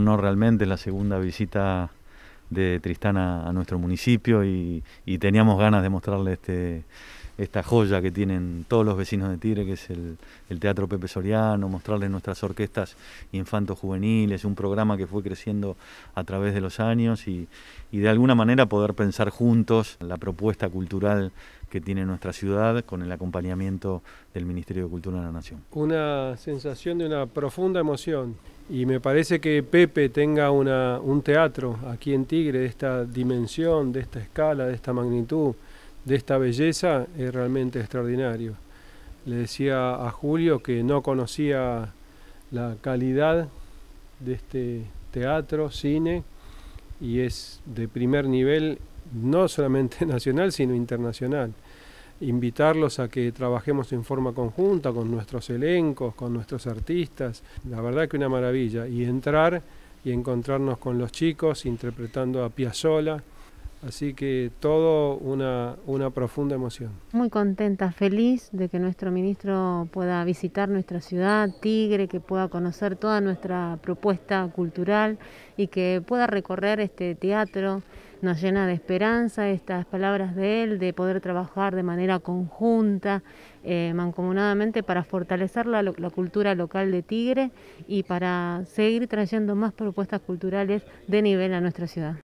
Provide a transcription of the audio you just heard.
no realmente, es la segunda visita de Tristán a, nuestro municipio y, y, teníamos ganas de mostrarle este, esta joya que tienen todos los vecinos de Tigre, que es el, Teatro Pepe Soriano, mostrarles nuestras orquestas infantos juveniles, un programa que fue creciendo a través de los años y, de alguna manera poder pensar juntos la propuesta cultural que tiene nuestra ciudad con el acompañamiento del Ministerio de Cultura de la Nación. Una sensación de una profunda emoción y me parece que Pepe tenga un teatro aquí en Tigre de esta dimensión, de esta escala, de esta magnitud de esta belleza es realmente extraordinario. Le decía a Julio que no conocía la calidad de este teatro, cine, y es de primer nivel, no solamente nacional, sino internacional. Invitarlos a que trabajemos en forma conjunta con nuestros elencos, con nuestros artistas, la verdad que una maravilla. Y entrar y encontrarnos con los chicos interpretando a Piazzola Así que todo una, profunda emoción. Muy contenta, feliz de que nuestro ministro pueda visitar nuestra ciudad, Tigre, que pueda conocer toda nuestra propuesta cultural y que pueda recorrer este teatro. Nos llena de esperanza estas palabras de él, de poder trabajar de manera conjunta, eh, mancomunadamente, para fortalecer la, la cultura local de Tigre y para seguir trayendo más propuestas culturales de nivel a nuestra ciudad.